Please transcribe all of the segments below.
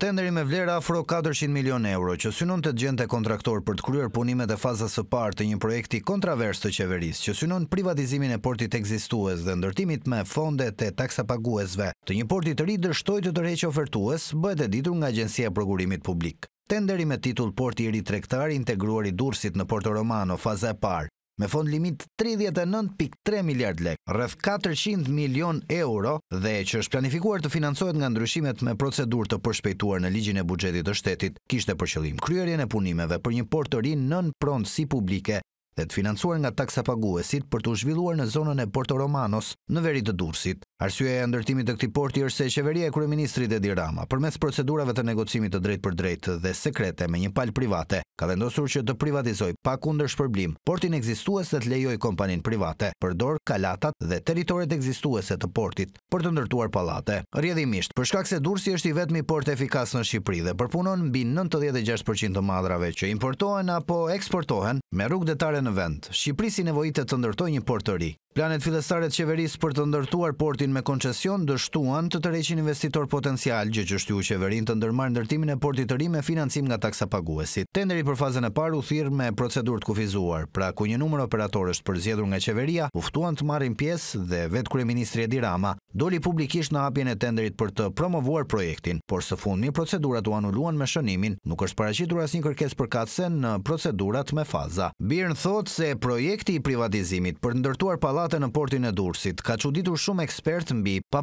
Tenderi me vlerë afro 400 milion euro që synon të gjente kontraktor për të kryer punimet e fazës së parë të një projekti kontravers të qeverisë që synon privatizimin e portit ekzistues dhe ndërtimit me fonde të taksa paguesve të një portit të ri dështoj të tërheqë ofertues bëhet e ditur nga Agencia Prokurimit Publik. Tenderi me titull porti i ri tregtar integruar i Durrësit në Porto Romano faza e parë me fond limit 39.3 miliard lek, rrëth 400 milion euro dhe që është planifikuar të financohet nga ndryshimet me procedur të përshpejtuar në ligjin e bugjetit të shtetit, kishte përshëllim kryerjen e punimeve për një portërin nën prontë si publike dhe të financuar nga taksa paguesit për të zhvilluar në zonën e Porto Romanos në veri të Durrësit. Arsyeja e ndërtimit të këtij porti është se qeveria e kryeministrit Edi Rama, përmes procedurave të negocimit të drejtpërdrejtë drejt dhe sekrete me një palë private, ka vendosur që të privatizojë pa kundër shpërblim portin ekzistues dhe të lejojë kompaninë private përdor kalatat dhe territoret ekzistuese të portit për të ndërtuar pallate. Rrjedhimisht, për shkak se Durrësi është i vetmi port efikas në Shqipëri dhe përpunon mbi 96% të madhrave që importohen apo eksportohen me rrugë detare në vend, Shqipërisi nevojit e të ndërtoj një portëri. Planet fillestare të qeverisë për të ndërtuar portin me koncesion dështuan të tërheqin investitor potencial, gjë që shtyu qeverinë të ndërmarrë ndërtimin e portit të ri me financim nga taksa paguesit. Tenderi për fazën e parë u thirr me procedurë të kufizuar, pra ku një numër operatorësh të përzgjedhur nga qeveria u të marrin pjesë dhe kure kryeministri Edi Rama doli publikisht në hapjen e tenderit për të promovuar projektin, por së fundmi procedurat u anuluan me shënimin, nuk është paraqitur asnjë kërkesë përkatëse në procedurat me faza. Birn thotë se projekti i privatizimit për ndërtuar në portin e Durrësit ka çuditur shumë ekspert në bi pa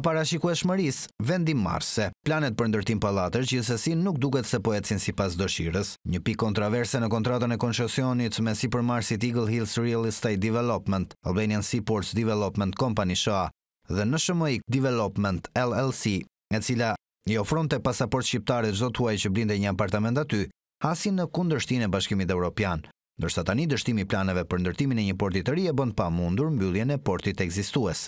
vendim marse. Planet për ndërtim palatër që jësësi nuk duket se po ecin sipas si pas dëshirës. Një pi kontraverse në kontratën e konqësionit me si për marsit Eagle Hills Real Estate Development, Albanian Seaports Development Company SHA dhe në Development LLC, e cila i ofronte pasaportë pasaport çdo zotuaj që blinde një apartament aty, hasin në kundërshtin e bashkimit Evropian. Europian ndërsa tani dështimi planeve për ndërtimin e një porti të ri e bënd pa mundur mbylljen e portit egzistues.